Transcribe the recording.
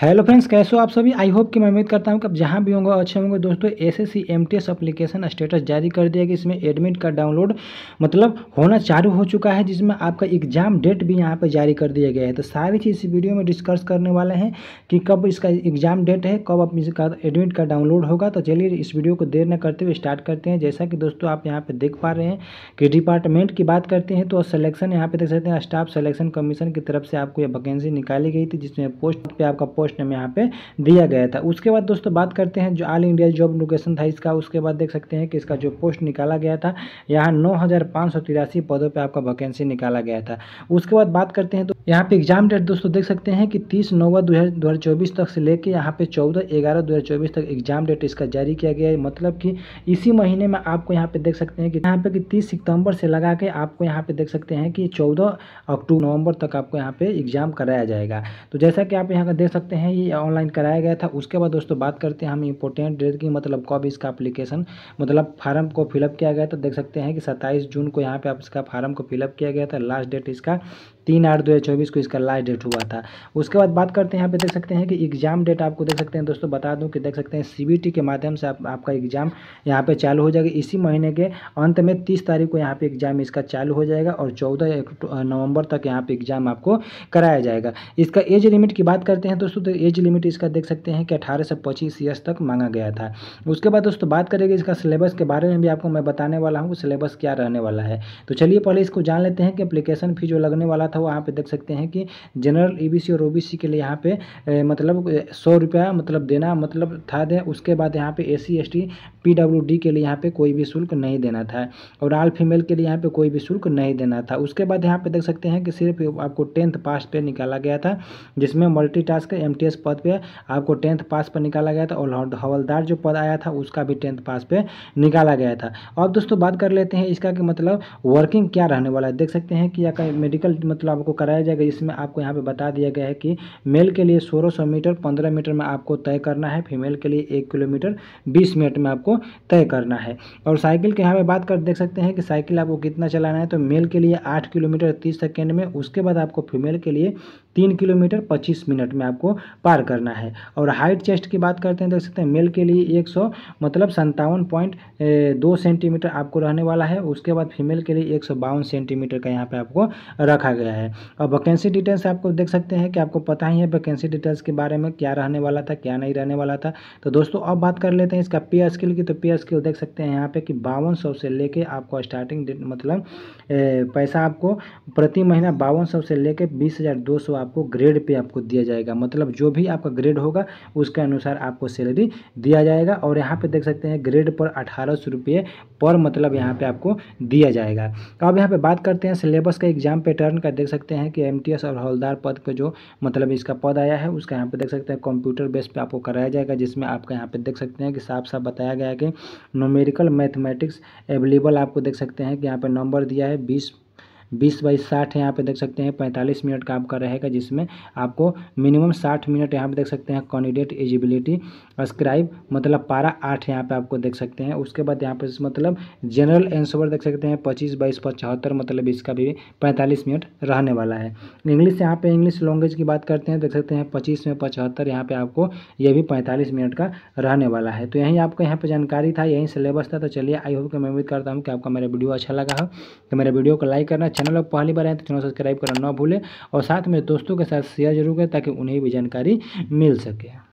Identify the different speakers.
Speaker 1: hello friends कैसे हो आप सभी आई होप कि मैं उम्मीद करता हूं कि आप जहां भी होंगे अच्छे होंगे दोस्तों S S C M T S application status जारी कर दिया कि इसमें एडमिट कार्ड डाउनलोड मतलब होना चालू हो चुका है जिसमें आपका एग्जाम डेट भी यहां पर जारी कर दिया गया है तो सारी चीज़ इस वीडियो में डिस्कस करने वाले हैं कि कब इसका एग्जाम डेट है कब आप इसका एडमिट कार्ड डाउनलोड होगा तो चलिए इस वीडियो को देर न करते हुए स्टार्ट करते हैं जैसा कि दोस्तों आप यहाँ पर देख पा रहे हैं कि डिपार्टमेंट की बात करते हैं तो सलेक्शन यहाँ पर देख सकते हैं स्टाफ सलेक्शन कमीशन की तरफ से आपको यह वैकेंसी निकाली गई थी जिसमें पोस्ट पर आपका पोस्ट में यहाँ पे दिया गया था उसके बाद दोस्तों बात करते हैं जो ऑल इंडिया जॉब लोकेशन था इसका उसके बाद देख सकते हैं कि इसका जो पोस्ट निकाला गया था यहाँ नौ पदों पर आपका वैकेंसी निकाला गया था उसके बाद बात करते हैं तो यहाँ पे एग्जाम डेट दोस्तों देख सकते हैं कि 30 नवंबर दो हज़ार चौबीस तक से लेके यहाँ पे 14 ग्यारह 2024 तक एग्जाम डेट इसका जारी किया गया है मतलब कि इसी महीने में आपको यहाँ पे देख सकते हैं कि यहाँ पे कि 30 सितंबर से लगा के आपको यहाँ पे देख सकते हैं कि 14 अक्टूबर नवंबर तक आपको यहाँ पे एग्जाम कराया जाएगा तो जैसा कि आप यहाँ का देख सकते हैं ये ऑनलाइन कराया गया था उसके बाद दोस्तों बात करते हैं हम इम्पोर्टेंट डेट की मतलब कब इसका अप्लीकेशन मतलब फार्म को फिलअप किया गया था देख सकते हैं कि सत्ताईस जून को यहाँ पर आप इसका फार्म को फिलअप किया गया था लास्ट डेट इसका तीन आठ दो हज़ार चौबीस को इसका लास्ट डेट हुआ था उसके बाद बात करते हैं यहाँ पे देख सकते हैं कि एग्ज़ाम डेट आपको देख सकते हैं दोस्तों बता दूं कि देख सकते हैं सीबीटी के माध्यम से आप, आपका एग्ज़ाम यहाँ पे चालू हो जाएगा इसी महीने के अंत में तीस तारीख को यहाँ पे एग्ज़ाम इसका चालू हो जाएगा और चौदह नवंबर तक यहाँ पर एग्ज़ाम आपको कराया जाएगा इसका एज लिमिट की बात करते हैं दोस्तों तो एज लिमिट इसका देख सकते हैं कि अठारह से पच्चीस ईयर्स तक मांगा गया था उसके बाद दोस्तों बात करेंगे इसका सिलेबस के बारे में भी आपको मैं बताने वाला हूँ सिलेबस क्या रहने वाला है तो चलिए पहले इसको जान लेते हैं कि अप्लीकेशन फ़ी जो लगने वाला था था वो यहाँ पे देख सकते हैं कि जनरल ईबीसी और ओबीसी के लिए यहाँ पे मतलब सौ रुपया मतलब देना मतलब था दें उसके बाद यहाँ पे एससी एसटी पीडब्ल्यूडी के लिए यहाँ पे कोई भी शुल्क नहीं देना था और आल फीमेल के लिए यहाँ पे कोई भी शुल्क नहीं देना था उसके बाद यहाँ पे देख सकते हैं कि सिर्फ आपको टेंथ पास पे निकाला गया था जिसमें मल्टी टास्क एम पद पर आपको टेंथ पास पर निकाला गया था और हवलदार जो पद आया था उसका भी टेंथ पास पे निकाला गया था अब दोस्तों बात कर लेते हैं इसका कि मतलब वर्किंग क्या रहने वाला है देख सकते हैं कि या मेडिकल मतलब मतलब आपको कराया जाएगा जिसमें आपको यहाँ पे बता दिया गया है कि मेल के लिए सोलह सौ मीटर पंद्रह मीटर में आपको तय करना है फीमेल के लिए एक किलोमीटर बीस मिनट में आपको तय करना है और साइकिल के यहाँ पे बात कर देख सकते हैं कि साइकिल आपको कितना चलाना है तो मेल के लिए आठ किलोमीटर तीस सेकेंड में उसके बाद आपको फीमेल के लिए तीन किलोमीटर पच्चीस मिनट में आपको पार करना है और हाइट चेस्ट की बात करते हैं देख सकते हैं मेल के लिए एक सौ मतलब संतावन पॉइंट दो सेंटीमीटर आपको रहने वाला है उसके बाद फीमेल के लिए एक सौ बावन सेंटीमीटर का यहाँ पे आपको रखा गया है गया है और वैकेंसी डिटेल्स आपको देख सकते हैं कि आपको पता ही है वैकेंसी डिटेल्स के बारे में क्या रहने वाला था क्या नहीं रहने वाला था तो दोस्तों अब बात कर लेते हैं इसका पे स्किल की तो पे स्किल देख सकते हैं यहाँ पे कि बावन से लेके आपको स्टार्टिंग मतलब पैसा आपको प्रति महीना बावन से लेके बीस आपको ग्रेड पे आपको दिया जाएगा मतलब जो भी आपका ग्रेड होगा उसके अनुसार आपको सैलरी दिया जाएगा और यहाँ पे देख सकते हैं ग्रेड पर अठारह सौ रुपये पर मतलब यहाँ पे आपको दिया जाएगा अब यहाँ पे बात करते हैं सिलेबस का एग्जाम पैटर्न का देख देख सकते हैं कि एम और हवलदार पद पर जो मतलब इसका पद आया है उसका यहाँ पे देख सकते हैं कंप्यूटर बेस पर आपको कराया जाएगा जिसमें आपका यहाँ पे देख सकते हैं कि साफ साफ बताया गया है कि नोमेरिकल मैथमेटिक्स एवेलेबल आपको देख सकते हैं कि यहाँ पर नंबर दिया है बीस बीस बाई साठ यहाँ पे देख सकते हैं पैंतालीस मिनट का आपका रहेगा जिसमें आपको मिनिमम साठ मिनट यहाँ पे देख सकते हैं कैंडिडेट एलिजिबिलिटी स्क्राइब मतलब पारा आठ यहाँ पे आपको देख सकते हैं उसके बाद यहाँ पे मतलब जनरल एंसवर देख सकते हैं पच्चीस बाईस पचहत्तर मतलब इसका भी पैंतालीस मिनट रहने वाला है इंग्लिश यहाँ पे इंग्लिश लैंग्वेज की बात करते हैं देख सकते हैं पच्चीस में पचहत्तर यहाँ पे आपको यह भी पैंतालीस मिनट का रहने वाला है तो यहीं आपको यहाँ पे जानकारी था यहीं सिलेबस था तो चलिए आई होप कि मैं उम्मीद करता हूँ कि आपका मेरा वीडियो अच्छा लगा हो तो मेरे वीडियो को लाइक करना चैनल पर पहली बार आए तो चैनल सब्सक्राइब करना ना भूलें और साथ में दोस्तों के साथ शेयर जरूर करें ताकि उन्हें भी जानकारी मिल सके